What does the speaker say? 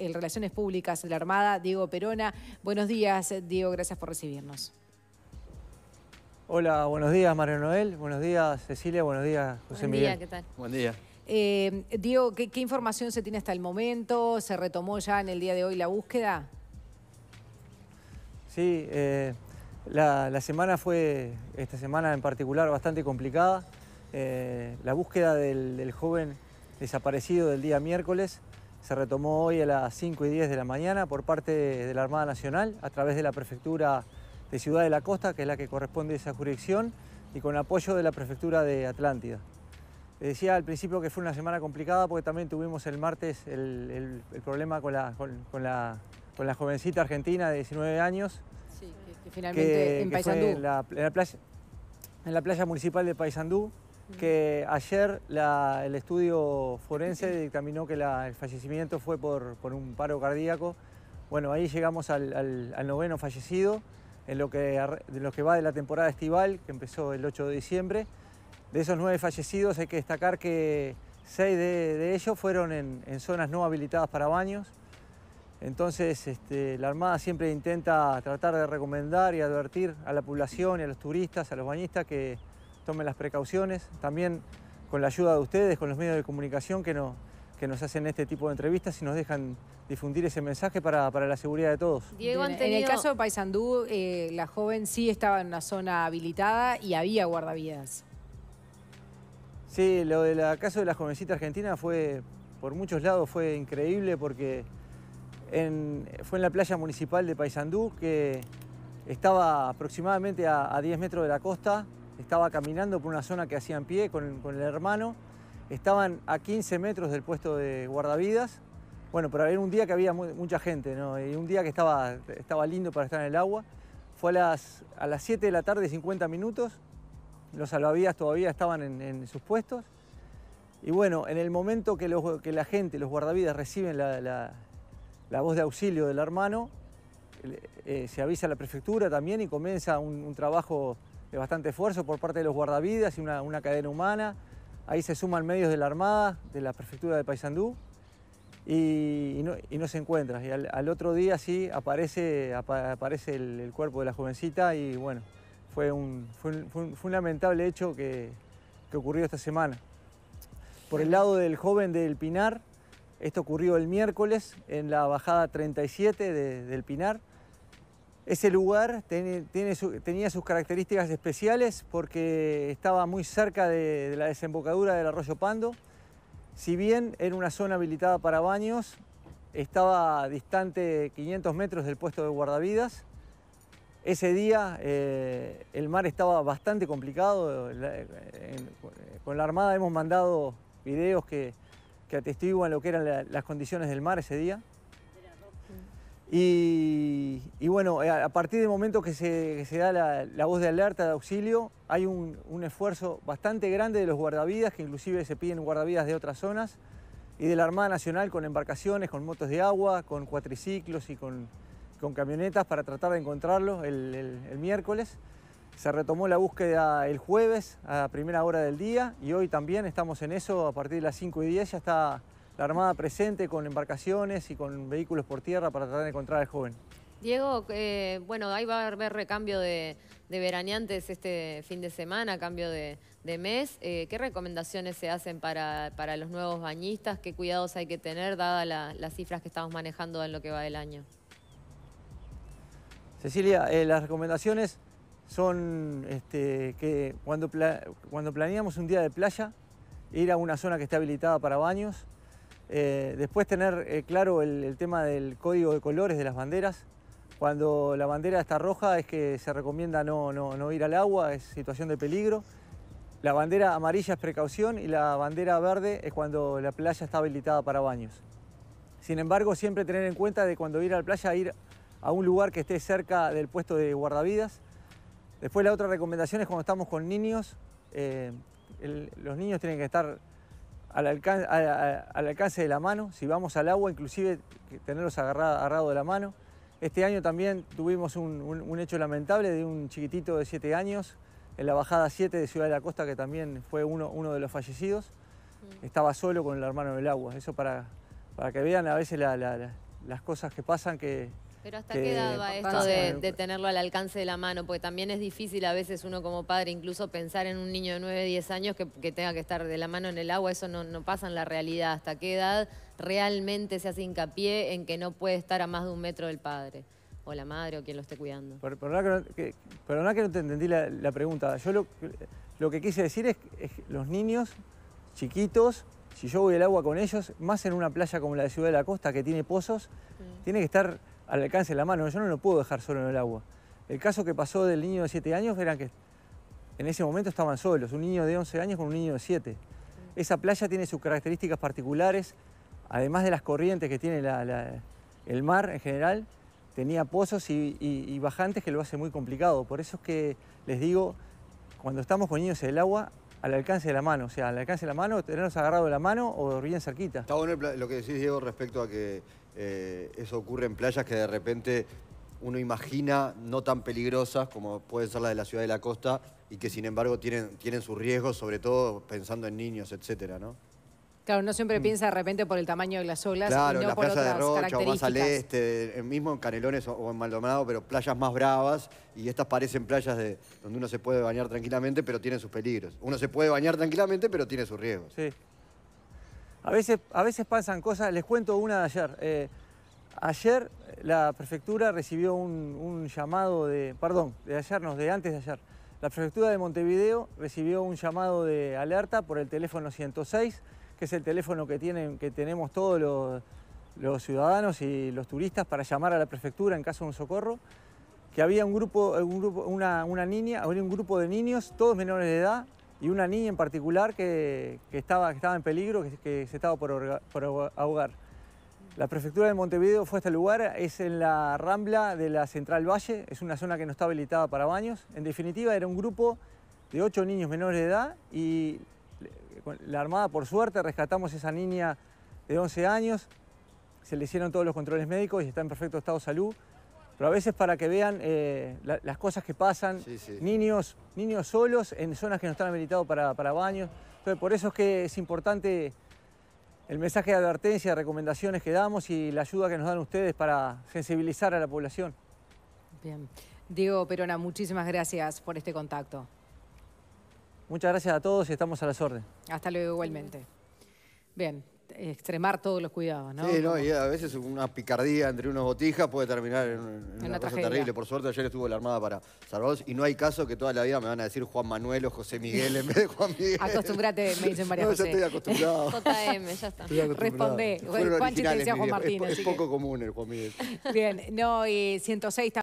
en eh, Relaciones Públicas de la Armada, Diego Perona. Buenos días, Diego, gracias por recibirnos. Hola, buenos días, Mario Noel. Buenos días, Cecilia. Buenos días, José Buen Día, ¿qué tal? Buen día. Eh, Diego, ¿qué, información se tiene hasta el momento? ¿Se retomó ya en el día de hoy la búsqueda? Sí, eh, la, semana fue, esta semana en particular, bastante complicada. la búsqueda del, joven desaparecido del día miércoles se retomó hoy a las 5 y 10 de la mañana por parte de la Armada Nacional a través de la Prefectura de Ciudad de la Costa, que es la que corresponde a esa jurisdicción, y con apoyo de la Prefectura de Atlántida. Decía al principio que fue una semana complicada porque también tuvimos el martes el, problema con la, jovencita argentina de 19 años. Sí, que, finalmente en Paysandú. la, en la playa municipal de Paysandú, que ayer el estudio forense dictaminó que el fallecimiento fue por, un paro cardíaco. Bueno, ahí llegamos al, noveno fallecido en lo, que, lo que va de la temporada estival, que empezó el 8 de diciembre. De esos nueve fallecidos hay que destacar que seis de, ellos fueron en, zonas no habilitadas para baños. Entonces, este, la Armada siempre intenta tratar de recomendar y advertir a la población y a los turistas, a los bañistas, que, tomen las precauciones, también con la ayuda de ustedes, con los medios de comunicación que, nos hacen este tipo de entrevistas y nos dejan difundir ese mensaje para, la seguridad de todos. Diego, En el caso de Paysandú, eh, la joven sí estaba en una zona habilitada y había guardavidas. Sí, lo del caso de la jovencita argentina fue, por muchos lados, fue increíble porque fue en la playa municipal de Paysandú que estaba aproximadamente a, a 10 metros de la costa, estaba caminando por una zona que hacían pie con, el hermano. Estaban a 15 metros del puesto de guardavidas. Bueno, pero era un día que había mucha gente, ¿no? Y un día que estaba, estaba lindo para estar en el agua. Fue a las, a las 7 de la tarde, 50 minutos. Los salvavidas todavía estaban en, sus puestos. Y bueno, en el momento que, que la gente, los guardavidas, reciben la, voz de auxilio del hermano, eh, se avisa a la prefectura también y comienza un trabajo de bastante esfuerzo por parte de los guardavidas y una, cadena humana. Ahí se suman medios de la Armada, de la Prefectura de Paysandú, y, no, se encuentra. Y al, otro día sí aparece, el, cuerpo de la jovencita y bueno, fue un, fue lamentable hecho que, ocurrió esta semana. Por el lado del joven del Pinar, esto ocurrió el miércoles en la bajada 37 del Pinar. Ese lugar tiene tenía sus características especiales porque estaba muy cerca de, la desembocadura del arroyo Pando. Si bien era una zona habilitada para baños, estaba distante 500 metros del puesto de guardavidas. Ese día eh, el mar estaba bastante complicado. con la Armada hemos mandado videos que, atestiguan lo que eran las condiciones del mar ese día. Y, bueno, eh, a partir del momento que se, da la, voz de alerta, de auxilio, hay un, esfuerzo bastante grande de los guardavidas, que inclusive se piden guardavidas de otras zonas, y de la Armada Nacional con embarcaciones, con motos de agua, con cuatriciclos y con, camionetas para tratar de encontrarlo. el, el miércoles. Se retomó la búsqueda el jueves a primera hora del día y hoy también estamos en eso. A partir de las 5 y 10 ya está la Armada presente con embarcaciones y con vehículos por tierra para tratar de encontrar al joven. Diego, eh, bueno, ahí va a haber recambio de, veraneantes este fin de semana, cambio de, mes. Eh, ¿Qué recomendaciones se hacen para, los nuevos bañistas? ¿Qué cuidados hay que tener dadas las cifras que estamos manejando en lo que va del año? Cecilia, eh, las recomendaciones son este, que cuando, cuando planeamos un día de playa, ir a una zona que esté habilitada para baños. después tener claro el tema del código de colores de las banderas, cuando la bandera está roja es que se recomienda no, no, no ir al agua, es situación de peligro. La bandera amarilla es precaución y la bandera verde es cuando la playa está habilitada para baños. Sin embargo, siempre tener en cuenta de cuando ir a la playa, ir a un lugar que esté cerca del puesto de guardavidas. Después la otra recomendación es cuando estamos con niños, eh, los niños tienen que estar al, alcance de la mano. Si vamos al agua, inclusive tenerlos agarrados agarrado de la mano. Este año también tuvimos un, hecho lamentable de un chiquitito de 7 años en la bajada 7 de Ciudad de la Costa, que también fue uno, de los fallecidos. Mm. Estaba solo con el hermano del agua. Eso para, para que vean a veces las cosas que pasan que, pero hasta qué edad eh, va esto de, tenerlo al alcance de la mano, porque también es difícil a veces uno como padre incluso pensar en un niño de 9, 10 años que, tenga que estar de la mano en el agua, eso no, pasa en la realidad. ¿Hasta qué edad realmente se hace hincapié en que no puede estar a más de un metro del padre? o la madre o quien lo esté cuidando. Pero perdona, que no, que no te entendí la, pregunta. Yo lo, lo que quise decir es, que los niños chiquitos, si yo voy al agua con ellos, más en una playa como la de Ciudad de la Costa que tiene pozos, mm. tiene que estar al alcance de la mano. Yo no lo puedo dejar solo en el agua. El caso que pasó del niño de 7 años era que en ese momento estaban solos, un niño de 11 años con un niño de 7. Esa playa tiene sus características particulares, además de las corrientes que tiene el mar en general, tenía pozos y, bajantes que lo hace muy complicado. Por eso es que les digo, cuando estamos con niños en el agua, al alcance de la mano, o sea, al alcance de la mano, tenernos agarrado de la mano o bien cerquita. Está bueno lo que decís, Diego, respecto a que eh, eso ocurre en playas que de repente uno imagina no tan peligrosas como pueden ser las de la ciudad de la costa y que sin embargo tienen, tienen sus riesgos, sobre todo pensando en niños, etcétera, ¿no? Claro, uno siempre mm. piensa de repente por el tamaño de las olas, claro, las playas de Rocha o más al este, mismo en Canelones o en Maldonado, pero playas más bravas y estas parecen playas de, donde uno se puede bañar tranquilamente, pero tienen sus peligros. Uno se puede bañar tranquilamente, pero tiene sus riesgos. Sí. A veces, pasan cosas, les cuento una de ayer. Eh, ayer eh, la prefectura recibió un, llamado de, perdón, de ayer, no, de antes de ayer. La prefectura de Montevideo recibió un llamado de alerta por el teléfono 106, que es el teléfono que, tienen, tenemos todos los, ciudadanos y los turistas para llamar a la prefectura en caso de un socorro, que había un grupo, niña, había un grupo de niños, todos menores de edad, y una niña en particular que, estaba, en peligro, que, se estaba por, por, ahogar. La prefectura de Montevideo fue a este lugar, es en la rambla de la Central Valle, es una zona que no está habilitada para baños. En definitiva, era un grupo de ocho niños menores de edad y la Armada, por suerte, rescatamos a esa niña de 11 años, se le hicieron todos los controles médicos y está en perfecto estado de salud pero a veces para que vean eh, las cosas que pasan, Niños, niños solos en zonas que no están habilitados para, baños. Entonces, por eso es que es importante el mensaje de advertencia, recomendaciones que damos y la ayuda que nos dan ustedes para sensibilizar a la población. Bien. Diego Perona, muchísimas gracias por este contacto. Muchas gracias a todos y estamos a las órdenes. Hasta luego igualmente. Bien, extremar todos los cuidados, ¿no? Sí, no, y a veces una picardía entre unas botijas puede terminar en, una, cosa tragedia. terrible. Por suerte ayer estuvo la Armada para salvarlos y no hay caso que toda la vida me van a decir Juan Manuel o José Miguel en vez de Juan Miguel. Acostumbrate, me dicen varias veces. No, ya estoy acostumbrado. JM, ya está. Responde. Juan te decía Juan Martínez? Es, es poco común el Juan Miguel. Bien, no, y 106 también.